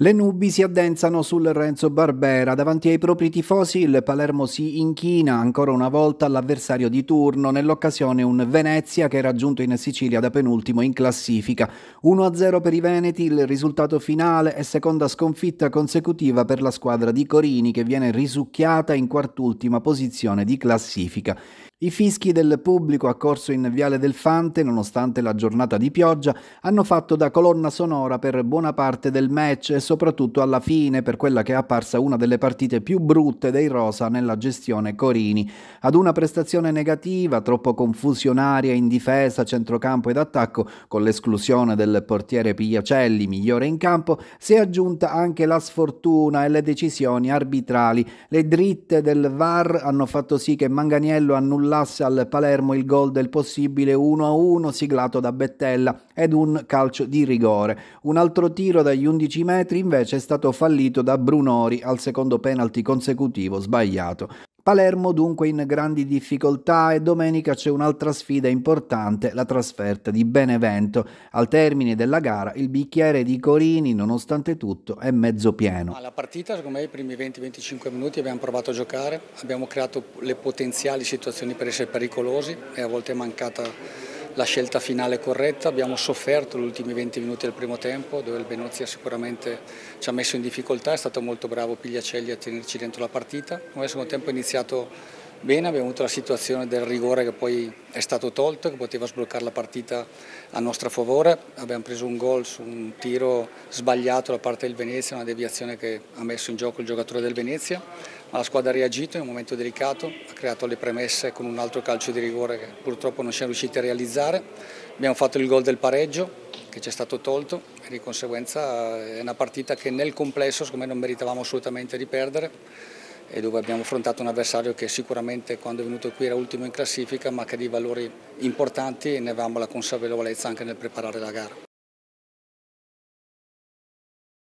Le nubi si addensano sul Renzo Barbera. Davanti ai propri tifosi il Palermo si inchina ancora una volta all'avversario di turno, nell'occasione un Venezia che è raggiunto in Sicilia da penultimo in classifica. 1-0 per i Veneti, il risultato finale e seconda sconfitta consecutiva per la squadra di Corini che viene risucchiata in quart'ultima posizione di classifica. I fischi del pubblico accorso in Viale del Fante, nonostante la giornata di pioggia, hanno fatto da colonna sonora per buona parte del match e soprattutto alla fine per quella che è apparsa una delle partite più brutte dei Rosa nella gestione Corini. Ad una prestazione negativa, troppo confusionaria in difesa, centrocampo ed attacco, con l'esclusione del portiere Pigliacelli, migliore in campo, si è aggiunta anche la sfortuna e le decisioni arbitrali. Le dritte del VAR hanno fatto sì che Manganiello annullasse annullasse al Palermo il gol del possibile 1-1 siglato da Bettella ed un calcio di rigore. Un altro tiro dagli 11 metri invece è stato fallito da Brunori al secondo penalty consecutivo sbagliato. Palermo dunque in grandi difficoltà e domenica c'è un'altra sfida importante, la trasferta di Benevento. Al termine della gara il bicchiere di Corini, nonostante tutto, è mezzo pieno. Alla partita, secondo me, i primi 20-25 minuti abbiamo provato a giocare, abbiamo creato le potenziali situazioni per essere pericolosi e a volte è mancata la scelta finale corretta, abbiamo sofferto gli ultimi 20 minuti del primo tempo dove il Benozzi sicuramente ci ha messo in difficoltà, è stato molto bravo Pigliacelli a tenerci dentro la partita, ma nel secondo tempo è iniziato bene, abbiamo avuto la situazione del rigore che poi è stato tolto, che poteva sbloccare la partita a nostro favore, abbiamo preso un gol su un tiro sbagliato da parte del Venezia, una deviazione che ha messo in gioco il giocatore del Venezia, ma la squadra ha reagito in un momento delicato, ha creato le premesse con un altro calcio di rigore che purtroppo non siamo riusciti a realizzare, abbiamo fatto il gol del pareggio che ci è stato tolto e di conseguenza è una partita che nel complesso secondo me non meritavamo assolutamente di perdere e dove abbiamo affrontato un avversario che sicuramente quando è venuto qui era ultimo in classifica ma che ha dei valori importanti e ne avevamo la consapevolezza anche nel preparare la gara.